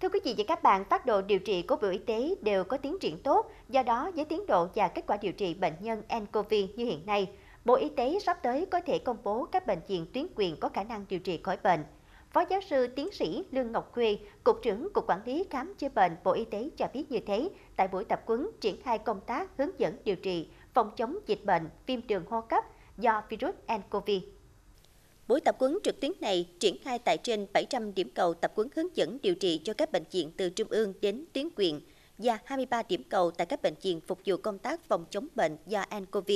Thưa quý vị và các bạn, phát độ điều trị của Bộ Y tế đều có tiến triển tốt, do đó với tiến độ và kết quả điều trị bệnh nhân nCoV như hiện nay, Bộ Y tế sắp tới có thể công bố các bệnh viện tuyến quyền có khả năng điều trị khỏi bệnh. Phó giáo sư tiến sĩ Lương Ngọc Khuê, Cục trưởng Cục Quản lý Khám chữa bệnh Bộ Y tế cho biết như thế tại buổi tập huấn triển khai công tác hướng dẫn điều trị, phòng chống dịch bệnh, viêm đường hô hấp do virus nCoV Buổi tập quấn trực tuyến này triển khai tại trên 700 điểm cầu tập quấn hướng dẫn điều trị cho các bệnh viện từ trung ương đến tuyến quyện và 23 điểm cầu tại các bệnh viện phục vụ công tác phòng chống bệnh do nCoV.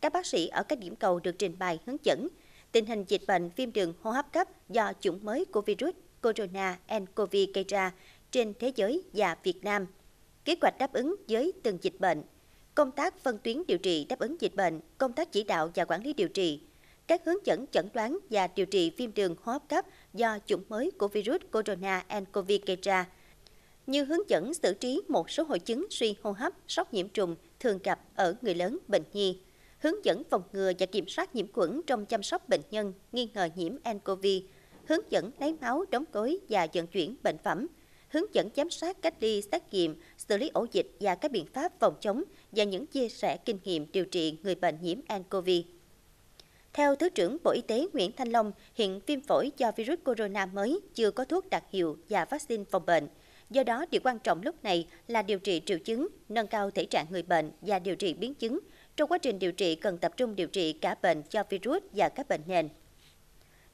Các bác sĩ ở các điểm cầu được trình bày hướng dẫn tình hình dịch bệnh viêm đường hô hấp cấp do chủng mới của virus corona nCoV gây ra trên thế giới và Việt Nam, kế hoạch đáp ứng với từng dịch bệnh, công tác phân tuyến điều trị đáp ứng dịch bệnh, công tác chỉ đạo và quản lý điều trị, các hướng dẫn chẩn đoán và điều trị viêm đường hô hấp cấp do chủng mới của virus corona nCoV gây ra, như hướng dẫn xử trí một số hội chứng suy hô hấp, sốc nhiễm trùng thường gặp ở người lớn, bệnh nhi, hướng dẫn phòng ngừa và kiểm soát nhiễm khuẩn trong chăm sóc bệnh nhân nghi ngờ nhiễm nCoV, hướng dẫn lấy máu, đóng gói và vận chuyển bệnh phẩm, hướng dẫn giám sát cách ly xét nghiệm, xử lý ổ dịch và các biện pháp phòng chống và những chia sẻ kinh nghiệm điều trị người bệnh nhiễm nCoV. Theo Thứ trưởng Bộ Y tế Nguyễn Thanh Long, hiện viêm phổi do virus corona mới chưa có thuốc đặc hiệu và vaccine phòng bệnh. Do đó, điều quan trọng lúc này là điều trị triệu chứng, nâng cao thể trạng người bệnh và điều trị biến chứng. Trong quá trình điều trị cần tập trung điều trị cả bệnh do virus và các bệnh nền.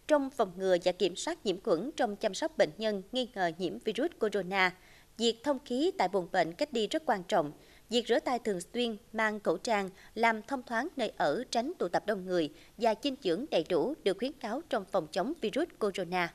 Trong phòng ngừa và kiểm soát nhiễm khuẩn trong chăm sóc bệnh nhân nghi ngờ nhiễm virus corona, việc thông khí tại buồng bệnh cách đi rất quan trọng – Việc rửa tay thường xuyên, mang khẩu trang, làm thông thoáng nơi ở tránh tụ tập đông người và dinh dưỡng đầy đủ được khuyến cáo trong phòng chống virus corona.